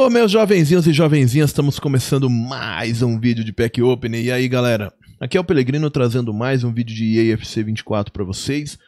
Alô, meus jovenzinhos e jovenzinhas, estamos começando mais um vídeo de Pack Open. E aí, galera? Aqui é o Pelegrino trazendo mais um vídeo de EAFC 24 para vocês.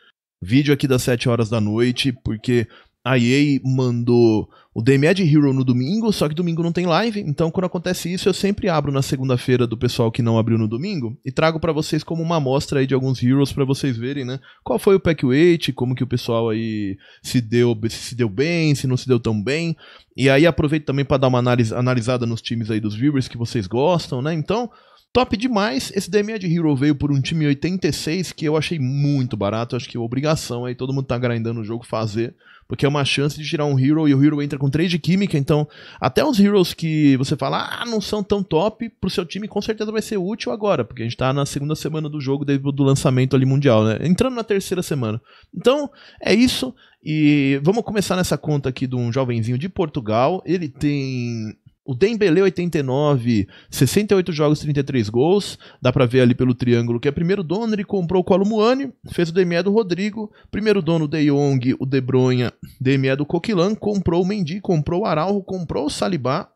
Vídeo aqui das 7 horas da noite, porque a EA mandou o DMA de Hero no domingo, só que domingo não tem live, então quando acontece isso eu sempre abro na segunda-feira do pessoal que não abriu no domingo e trago para vocês como uma amostra aí de alguns Heroes para vocês verem, né? Qual foi o pack weight, como que o pessoal aí se deu, se deu bem, se não se deu tão bem. E aí aproveito também para dar uma analis analisada nos times aí dos viewers que vocês gostam, né? Então, Top demais, esse DME de Hero veio por um time 86 que eu achei muito barato, acho que é obrigação aí, todo mundo tá grindando o jogo fazer, porque é uma chance de tirar um Hero e o Hero entra com 3 de química, então até os Heroes que você fala, ah, não são tão top, pro seu time com certeza vai ser útil agora, porque a gente tá na segunda semana do jogo do lançamento ali mundial, né? Entrando na terceira semana. Então, é isso, e vamos começar nessa conta aqui de um jovenzinho de Portugal, ele tem o Dembele 89, 68 jogos, 33 gols. Dá para ver ali pelo triângulo que é primeiro dono. Ele comprou o Colomwani, fez o DME do Rodrigo. Primeiro dono, o De Jong, o De Bruyne, DME do Coquilan. Comprou o Mendy, comprou o Araujo, comprou o Salibá.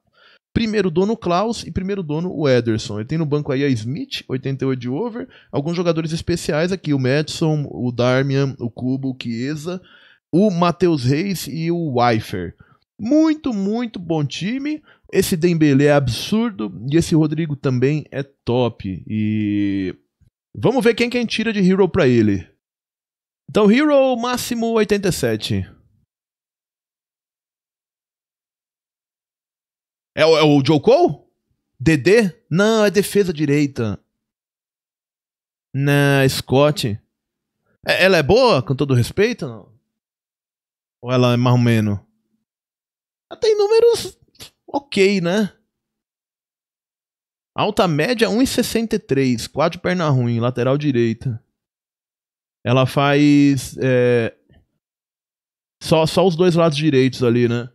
Primeiro dono, o Klaus. E primeiro dono, o Ederson. Ele tem no banco aí a Smith, 88 de over. Alguns jogadores especiais aqui, o Madison, o Darmian, o Cubo, o Chiesa. O Matheus Reis e o Weifer. Muito, muito bom time. Esse Dembélé é absurdo e esse Rodrigo também é top. E vamos ver quem quem tira de Hero para ele. Então Hero máximo 87. É o, é o Joe Cole? DD? Não, é defesa direita. Na é Scott. É, ela é boa, com todo respeito? Ou ela é mais ou menos? Até em números ok, né? Alta média 1,63. Quatro perna ruim, lateral direita. Ela faz. É, só, só os dois lados direitos ali, né?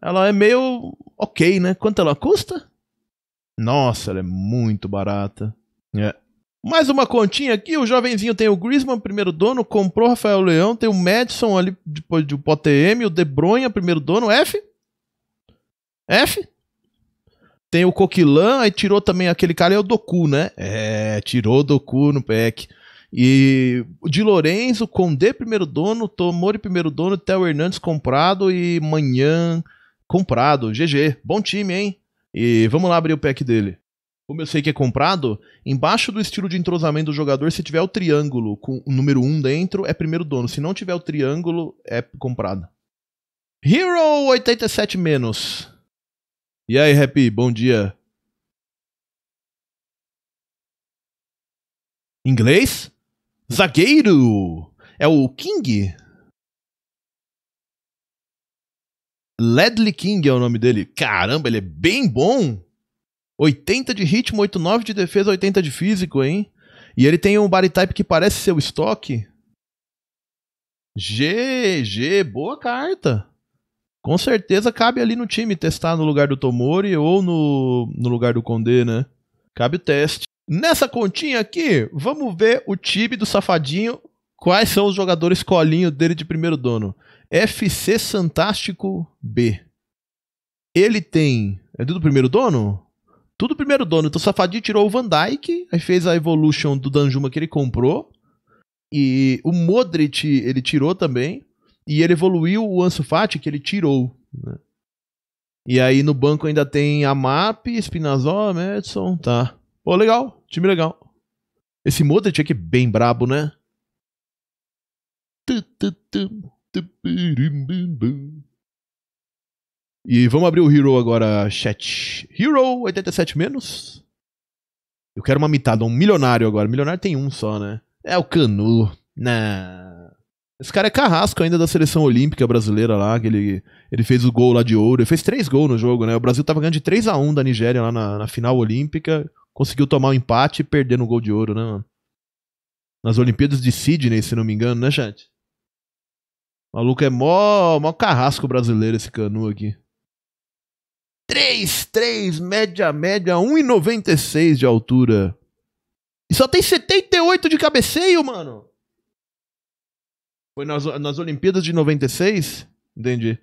Ela é meio ok, né? Quanto ela custa? Nossa, ela é muito barata. É. Mais uma continha aqui, o jovenzinho tem o Griezmann, primeiro dono, comprou o Rafael Leão, tem o Madison ali depois do M. o De Bruyne, primeiro dono, F? F? Tem o Coquilan, aí tirou também aquele cara, é o Doku, né? É, tirou o Doku no PEC. E o Di Lorenzo, Condé primeiro dono, Tomori primeiro dono, Theo Hernandes comprado e Manhã comprado. GG, bom time, hein? E vamos lá abrir o pack dele como eu sei que é comprado, embaixo do estilo de entrosamento do jogador, se tiver o triângulo com o número 1 um dentro, é primeiro dono. Se não tiver o triângulo, é comprado. Hero 87 menos. E aí, Happy, bom dia. Inglês? Zagueiro! É o King? Ledley King é o nome dele. Caramba, ele é bem bom! 80 de ritmo, 89 de defesa, 80 de físico, hein? E ele tem um body type que parece ser o estoque. GG, boa carta. Com certeza cabe ali no time testar no lugar do Tomori ou no, no lugar do Condé, né? Cabe o teste. Nessa continha aqui, vamos ver o time do Safadinho. Quais são os jogadores colinho dele de primeiro dono? FC Santástico B. Ele tem. É do primeiro dono? Tudo primeiro dono. Então o Safadinho tirou o Van Dyke, aí fez a Evolution do Danjuma que ele comprou. E o Modric ele tirou também. E ele evoluiu o Ansu Fati, que ele tirou. Né? E aí no banco ainda tem a MAP, Spinazzola, Madison, tá. Pô, legal. Time legal. Esse Modric aqui é bem brabo, né? Tu, tu, tu, tu, e vamos abrir o Hero agora, chat. Hero 87 menos. Eu quero uma mitada, um milionário agora. Milionário tem um só, né? É o Canu. né Esse cara é carrasco ainda da seleção olímpica brasileira lá, que ele, ele fez o gol lá de ouro. Ele fez três gols no jogo, né? O Brasil tava ganhando de 3 a 1 da Nigéria lá na, na final olímpica. Conseguiu tomar o um empate e perder no gol de ouro, né, mano? Nas Olimpíadas de Sydney, se não me engano, né, chat? O maluco é mó, mó carrasco brasileiro esse Canu aqui. 3, 3, média média, 1,96 de altura. E só tem 78 de cabeceio, mano. Foi nas, nas Olimpíadas de 96? Entendi.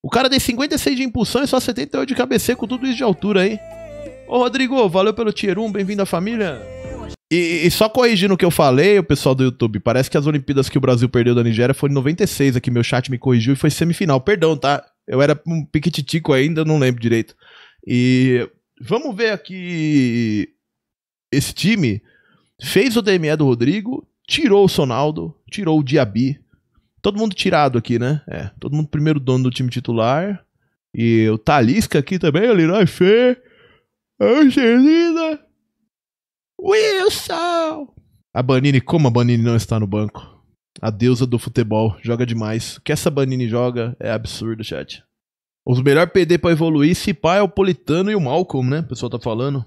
O cara tem 56 de impulsão e só 78 de cabeceio com tudo isso de altura aí. Ô Rodrigo, valeu pelo tier 1, bem-vindo à família. E, e, só corrigindo o que eu falei, o pessoal do YouTube, parece que as Olimpíadas que o Brasil perdeu da Nigéria foi em 96, aqui meu chat me corrigiu e foi semifinal. Perdão, tá? Eu era um piquititico ainda, não lembro direito. E vamos ver aqui. Esse time fez o DME do Rodrigo, tirou o Sonaldo, tirou o Diaby. Todo mundo tirado aqui, né? É, todo mundo primeiro dono do time titular. E o Talisca aqui também, o Leroy Fê, a Angelina, Wilson! A Banini, como a Banini não está no banco? A deusa do futebol, joga demais. O que essa Banini joga é absurdo, chat. Os melhor PD para evoluir, se pá, é o Politano e o Malcolm, né? O pessoal tá falando.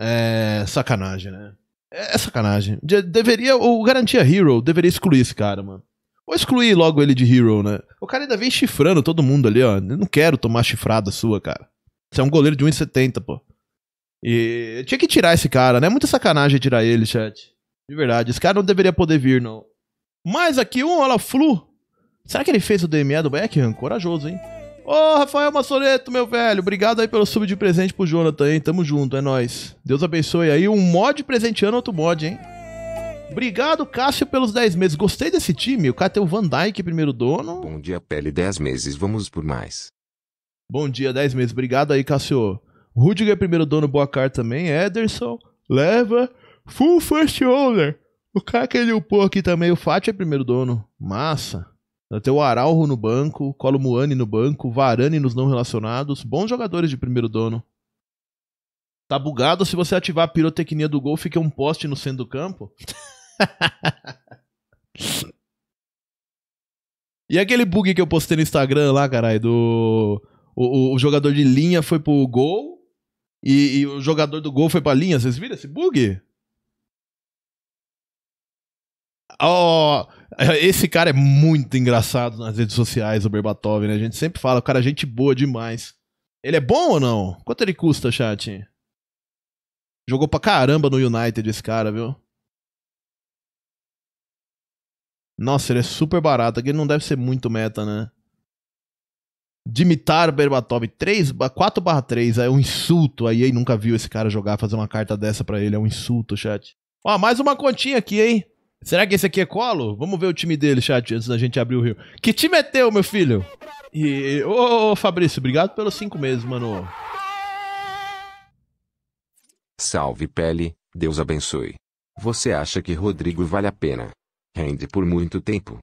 É sacanagem, né? É, é sacanagem. De deveria, o Garantia Hero deveria excluir esse cara, mano. Ou excluir logo ele de Hero, né? O cara ainda vem chifrando todo mundo ali, ó. Eu não quero tomar chifrada sua, cara. Você é um goleiro de 1,70, pô. E tinha que tirar esse cara, né? Muita sacanagem tirar ele, chat. De verdade, esse cara não deveria poder vir, não. Mas aqui um olha flu. Será que ele fez o DME do Beckham? Corajoso, hein? Ô, oh, Rafael Massoreto, meu velho, obrigado aí pelo sub de presente pro Jonathan, hein? Tamo junto, é nóis. Deus abençoe aí. Um mod presenteando outro mod, hein? Obrigado, Cássio, pelos 10 meses. Gostei desse time. O cara tem o Van Dyke, primeiro dono. Bom dia, Pele, 10 meses. Vamos por mais. Bom dia, 10 meses. Obrigado aí, Cássio. Rudiger, primeiro dono, boa carta também. Ederson, leva. Full first owner. O cara que ele upou aqui também, o Fati é primeiro dono. Massa. Tem o Araujo no banco, Colo Muani no banco, Varane nos não relacionados. Bons jogadores de primeiro dono. Tá bugado se você ativar a pirotecnia do gol, fica um poste no centro do campo. e aquele bug que eu postei no Instagram lá, caralho, do. O, o, o, jogador de linha foi pro gol, e, e o jogador do gol foi pra linha. Vocês viram esse bug? Ó, oh, esse cara é muito engraçado nas redes sociais, o Berbatov, né? A gente sempre fala, o cara é gente boa demais. Ele é bom ou não? Quanto ele custa, chat? Jogou pra caramba no United esse cara, viu? Nossa, ele é super barato. Aqui não deve ser muito meta, né? Dimitar Berbatov 3, 4 barra 3, é um insulto. Aí nunca viu esse cara jogar, fazer uma carta dessa para ele, é um insulto, chat. Ó, mais uma continha aqui, hein? Será que esse aqui é colo? Vamos ver o time dele, chat, antes da gente abrir o rio. Que time é teu, meu filho? E. Ô, ô Fabrício, obrigado pelos 5 meses, mano. Salve, pele. Deus abençoe. Você acha que Rodrigo vale a pena? Rende por muito tempo.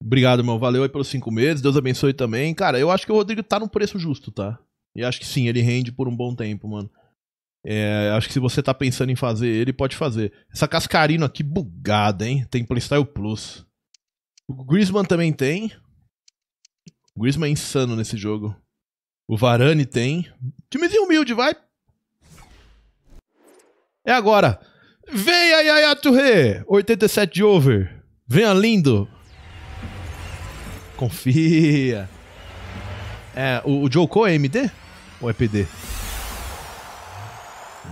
Obrigado, irmão. Valeu aí pelos cinco meses. Deus abençoe também. Cara, eu acho que o Rodrigo tá num preço justo, tá? E acho que sim, ele rende por um bom tempo, mano. É, acho que se você tá pensando em fazer ele, pode fazer. Essa cascarina aqui bugada, hein? Tem Playstyle Plus. O Griezmann também tem. O Griezmann é insano nesse jogo. O Varane tem. Timezinho humilde, vai. É agora. Vem, Ayaya Touré. 87 de over. Venha lindo. Confia. É, o, o Joe é MD? Ou é PD?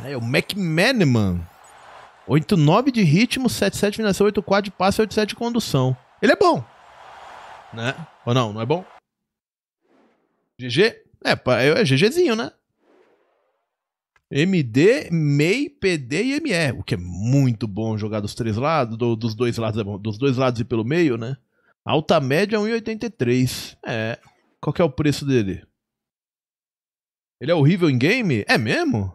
É o McManaman. 8-9 de ritmo, 7-7 de finalização, 8-4 de passe, 8-7 de condução. Ele é bom. Né? Ou não, não é bom? GG? É, é, é GGzinho, né? MD, MEI, PD e ME, o que é muito bom jogar dos três lados, do, dos dois lados é bom, dos dois lados e pelo meio, né? Alta média 1,83. É. Qual que é o preço dele? Ele é horrível em game? É mesmo?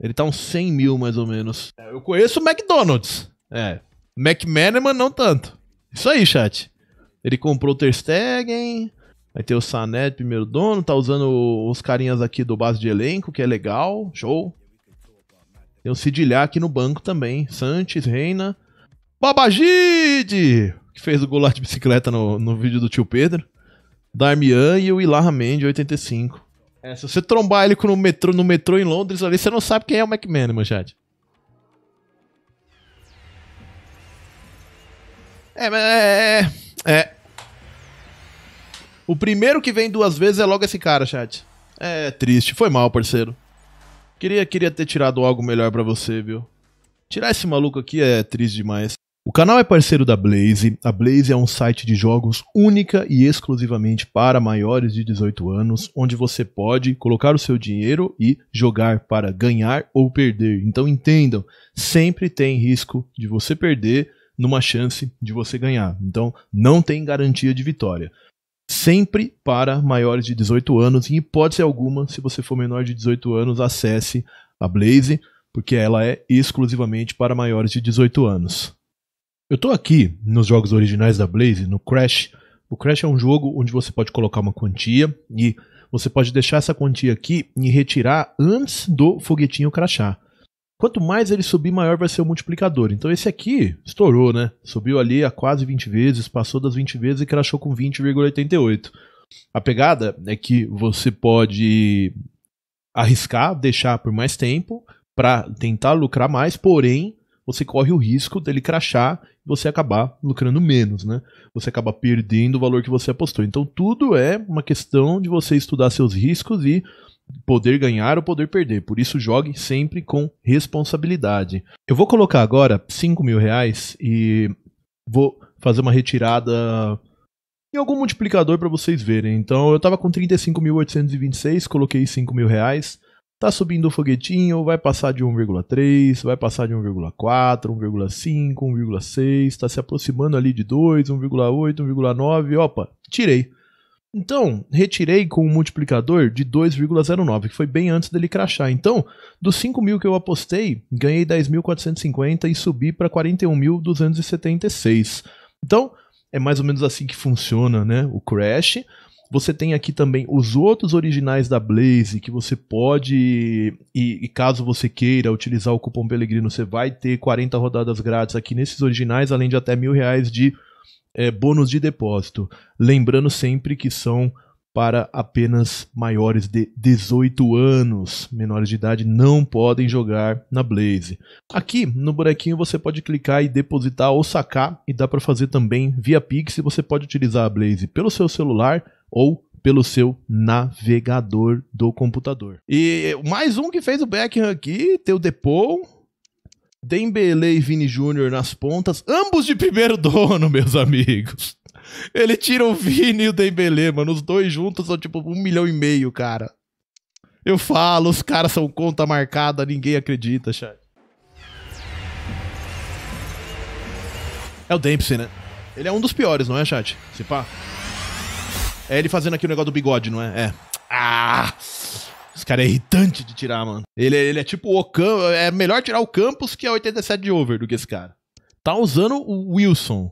Ele tá uns 100 mil, mais ou menos. É, eu conheço o McDonald's. É. McManaman não tanto. Isso aí, chat. Ele comprou o Ter Stegen, vai ter o Sanet primeiro dono, tá usando os carinhas aqui do base de elenco, que é legal, show. Tem o Sidilhar aqui no banco também, Sanches, Reina. Babagide, que fez o golaço de bicicleta no, no vídeo do tio Pedro. Darmian e o Ilarra Mendes, 85. É, se você trombar ele no metrô, no metrô em Londres ali, você não sabe quem é o McMahon, né, chat. É, é, é, é, é. O primeiro que vem duas vezes é logo esse cara, chat. É triste, foi mal, parceiro. Queria, queria ter tirado algo melhor para você, viu? Tirar esse maluco aqui é triste demais. O canal é parceiro da Blaze. A Blaze é um site de jogos única e exclusivamente para maiores de 18 anos, onde você pode colocar o seu dinheiro e jogar para ganhar ou perder. Então entendam, sempre tem risco de você perder numa chance de você ganhar. Então não tem garantia de vitória. Sempre para maiores de 18 anos, em hipótese alguma, se você for menor de 18 anos, acesse a Blaze, porque ela é exclusivamente para maiores de 18 anos. Eu estou aqui nos jogos originais da Blaze, no Crash. O Crash é um jogo onde você pode colocar uma quantia e você pode deixar essa quantia aqui e retirar antes do foguetinho crachar. Quanto mais ele subir, maior vai ser o multiplicador. Então esse aqui estourou, né? Subiu ali a quase 20 vezes, passou das 20 vezes e crachou com 20,88. A pegada é que você pode arriscar, deixar por mais tempo para tentar lucrar mais, porém você corre o risco dele crachar e você acabar lucrando menos, né? Você acaba perdendo o valor que você apostou. Então tudo é uma questão de você estudar seus riscos e poder ganhar ou poder perder. Por isso jogue sempre com responsabilidade. Eu vou colocar agora 5 mil reais e vou fazer uma retirada em algum multiplicador para vocês verem. Então eu estava com 35.826, coloquei 5 mil reais. Tá subindo o foguetinho, vai passar de 1,3, vai passar de 1,4, 1,5, 1,6, está se aproximando ali de 2, 1,8, 1,9, opa, tirei. Então, retirei com um multiplicador de 2,09, que foi bem antes dele crachar. Então, dos 5 mil que eu apostei, ganhei 10.450 e subi para 41.276. Então, é mais ou menos assim que funciona né, o crash. Você tem aqui também os outros originais da Blaze que você pode, e, e caso você queira utilizar o cupom Pelegrino, você vai ter 40 rodadas grátis aqui nesses originais, além de até mil reais de é, bônus de depósito. Lembrando sempre que são para apenas maiores de 18 anos. Menores de idade não podem jogar na Blaze. Aqui no bonequinho você pode clicar e depositar ou sacar, e dá para fazer também via Pix. Você pode utilizar a Blaze pelo seu celular ou pelo seu navegador do computador. E mais um que fez o Beckham aqui, tem o Depou, Dembele e Vini Júnior nas pontas, ambos de primeiro dono, meus amigos. Ele tira o Vini e o Dembele, mano. Os dois juntos são tipo um milhão e meio, cara. Eu falo, os caras são conta marcada, ninguém acredita, chat. É o Dempsey, né? Ele é um dos piores, não é, chat? Se pá. É ele fazendo aqui o negócio do bigode, não é? É. Ah! Esse cara é irritante de tirar, mano. Ele, ele é tipo o Campos. É melhor tirar o Campos que é a 87 de over do que esse cara. Tá usando o Wilson.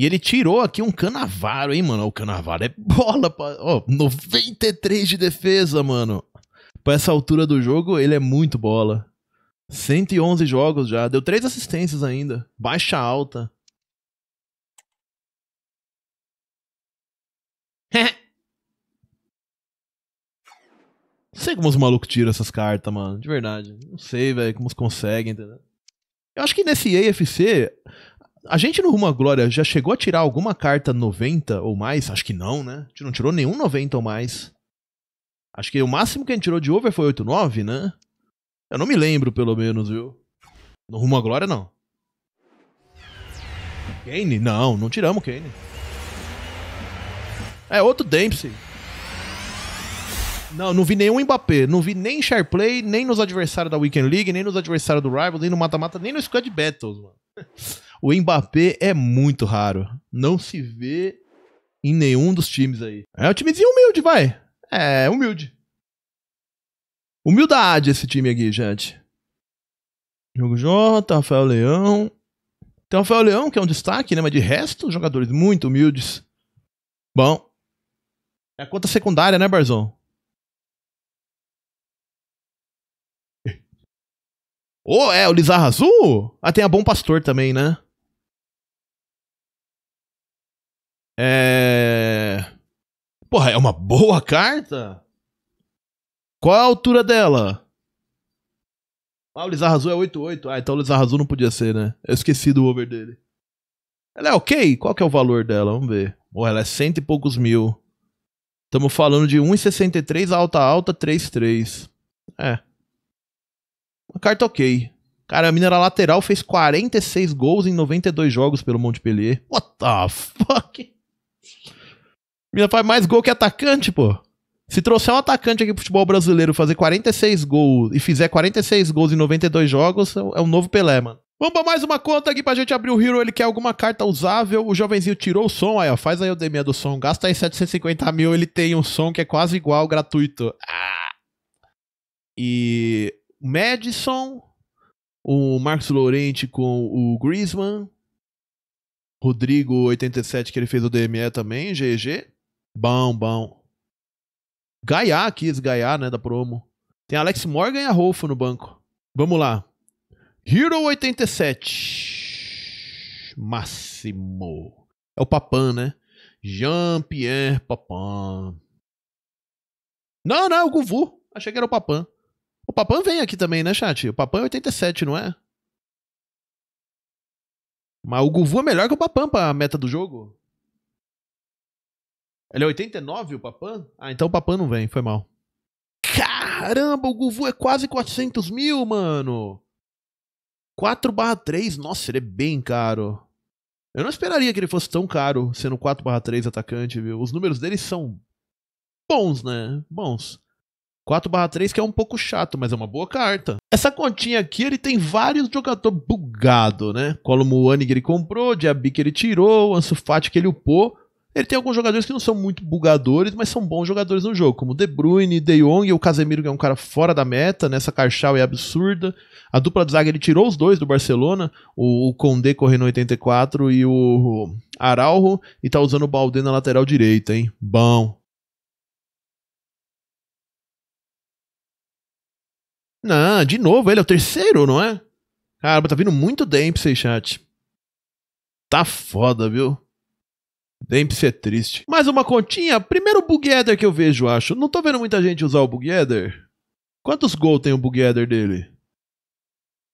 E ele tirou aqui um canavaro, hein, mano? O canavaro é bola, pra... ó, 93 de defesa, mano. Pra essa altura do jogo, ele é muito bola. 111 jogos já, deu três assistências ainda. Baixa alta. Não sei como os malucos tiram essas cartas, mano. De verdade. Não sei, velho, como os conseguem, entendeu? Eu acho que nesse AFC, a gente no Rumo à Glória já chegou a tirar alguma carta 90 ou mais? Acho que não, né? A gente não tirou nenhum 90 ou mais. Acho que o máximo que a gente tirou de over foi 89, né? Eu não me lembro, pelo menos, viu? No Rumo à Glória, não. Kane? Não, não tiramos Kane. É, outro Dempsey. Não, não vi nenhum Mbappé. Não vi nem share play, nem nos adversários da Weekend League, nem nos adversários do Rivals, nem no Mata-Mata, nem no Squad Battles, mano. O Mbappé é muito raro. Não se vê em nenhum dos times aí. É um timezinho humilde, vai. É, humilde. Humildade esse time aqui, gente. Jogo J, Rafael Leão. Tem o Rafael Leão, que é um destaque, né? Mas de resto, jogadores muito humildes. Bom. É a conta secundária, né, Barzão? Oh, é, o Lizarra Azul? Ah, tem a Bom Pastor também, né? É. Porra, é uma boa carta? Qual a altura dela? Ah, o Lizarra Azul é 8,8. Ah, então o Lizarra Azul não podia ser, né? Eu esqueci do over dele. Ela é ok? Qual que é o valor dela? Vamos ver. Ou ela é cento e poucos mil. Estamos falando de 1,63, alta, alta, 3,3. É. Uma carta ok. Cara, a mina era lateral, fez 46 gols em 92 jogos pelo Montpellier. What the fuck? Mina faz mais gol que atacante, pô. Se trouxer um atacante aqui pro futebol brasileiro fazer 46 gols e fizer 46 gols em 92 jogos, é, é um novo Pelé, mano. Vamos pra mais uma conta aqui pra gente abrir o Hero. Ele quer alguma carta usável. O jovenzinho tirou o som. Aí, ó, faz aí o DM do som. Gasta aí 750 mil. Ele tem um som que é quase igual, gratuito. Ah. E. Madison. O Marcos Lorente com o Griezmann. Rodrigo87, que ele fez o DME também. GG. Bom, bom. Gaiá aqui, Gaiá, né, da promo. Tem Alex Morgan e a Rolfo no banco. Vamos lá. Hero87. Máximo. É o Papan, né? Jean-Pierre Papan. Não, não, é o Guvu. Achei que era o Papan. O Papan vem aqui também, né, chat? O Papan é 87, não é? Mas o Guvu é melhor que o Papan pra meta do jogo. Ele é 89 o Papan? Ah, então o Papan não vem, foi mal. Caramba, o Guvu é quase 400 mil, mano. 4 barra 3, nossa, ele é bem caro. Eu não esperaria que ele fosse tão caro, sendo 4 barra 3 atacante, viu? Os números dele são bons, né? Bons. 4/3 que é um pouco chato, mas é uma boa carta. Essa continha aqui, ele tem vários jogadores bugado, né? Colomuani que ele comprou, Diaby que ele tirou, Ansufati que ele upou. Ele tem alguns jogadores que não são muito bugadores, mas são bons jogadores no jogo, como De Bruyne, De Jong, o Casemiro que é um cara fora da meta, né? Essa Carchal é absurda. A dupla de zaga ele tirou os dois do Barcelona, o, o correndo 84 e o Araujo, e tá usando o Balde na lateral direita, hein? Bom, Não, de novo, ele é o terceiro, não é? Caramba, tá vindo muito Dempsey, chat. Tá foda, viu? Dempsey é triste. Mais uma continha? Primeiro Bug que eu vejo, acho. Não tô vendo muita gente usar o Bug Quantos gols tem o Bug dele?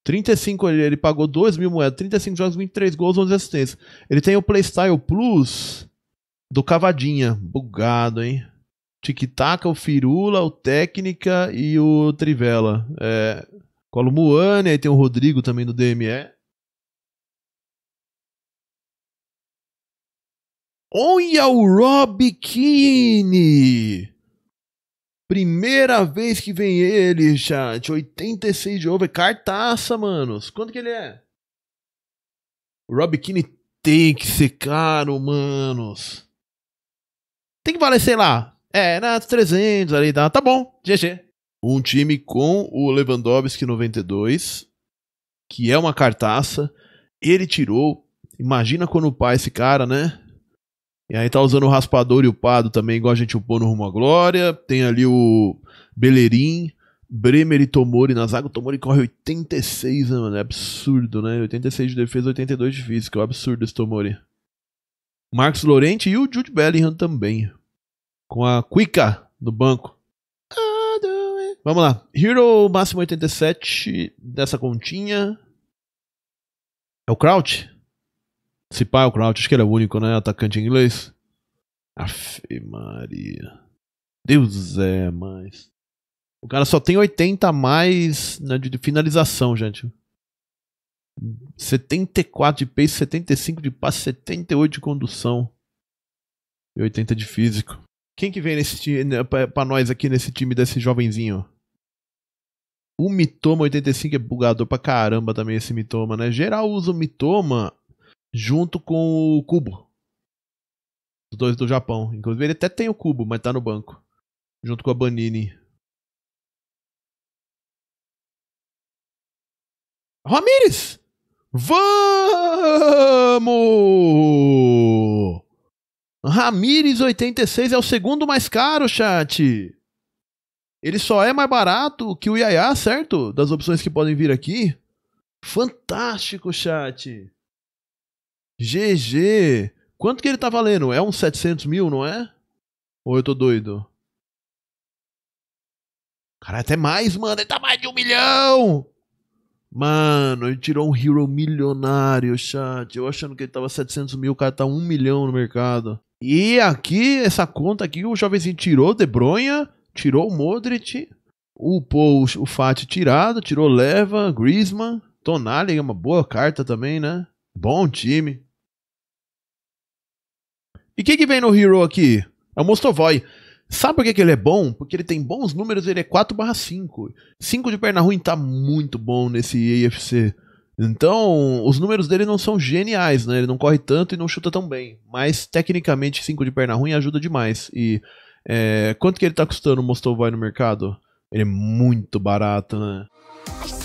35, ele, ele pagou 2 mil moedas. 35 jogos, 23 gols, 11 assistências. Ele tem o Playstyle Plus do Cavadinha. Bugado, hein? tic Taka, o Firula, o Técnica e o Trivela. É, cola o Muane, aí tem o Rodrigo também do DME. Olha o Rob Keane! Primeira vez que vem ele, chat. 86 de over. Cartaça, manos. Quanto que ele é? O Rob Keane tem que ser caro, manos. Tem que valer, sei lá, é, na 300 ali, dá. Tá bom, GG. Um time com o Lewandowski 92, que é uma cartaça. Ele tirou. Imagina quando upar esse cara, né? E aí tá usando o raspador e o pado também, igual a gente upou no Rumo à Glória. Tem ali o Bellerin, Bremer e Tomori na zaga. O Tomori corre 86, né, mano? É absurdo, né? 86 de defesa, 82 de física. É um absurdo esse Tomori. Marcos Lorente e o Jude Bellingham também com a Cuica do banco. Vamos lá. Hero máximo 87 dessa continha. É o Crouch? Se pá é o Crouch, acho que ele é o único, né? Atacante inglês. Afe Maria. Deus é mais. O cara só tem 80 a mais na né, de finalização, gente. 74 de pace, 75 de passe, 78 de condução e 80 de físico. Quem que vem nesse né, para nós aqui nesse time desse jovenzinho? O Mitoma 85 é bugador pra caramba também esse Mitoma, né? Geral usa o Mitoma junto com o Cubo. Os dois do Japão. Inclusive ele até tem o Cubo, mas tá no banco. Junto com a Banini. Ramires! Vamos! Ramires 86 é o segundo mais caro, chat. Ele só é mais barato que o Yaya, certo? Das opções que podem vir aqui. Fantástico, chat. GG. Quanto que ele tá valendo? É uns 700 mil, não é? Ou eu tô doido? Cara, até mais, mano. Ele tá mais de um milhão. Mano, ele tirou um hero milionário, chat. Eu achando que ele tava 700 mil, o cara tá um milhão no mercado. E aqui, essa conta aqui, o jovenzinho tirou De Bruyne, tirou o Modric, o Paul, o Fati tirado, tirou Leva, Griezmann, Tonali é uma boa carta também, né? Bom time. E o que, que vem no Hero aqui? É o Mostovoy. Sabe por que, que ele é bom? Porque ele tem bons números, ele é 4/5. 5 de perna ruim tá muito bom nesse AFC. Então, os números dele não são geniais, né? Ele não corre tanto e não chuta tão bem. Mas, tecnicamente, 5 de perna ruim ajuda demais. E é, quanto que ele tá custando o Mostovai no mercado? Ele é muito barato, né?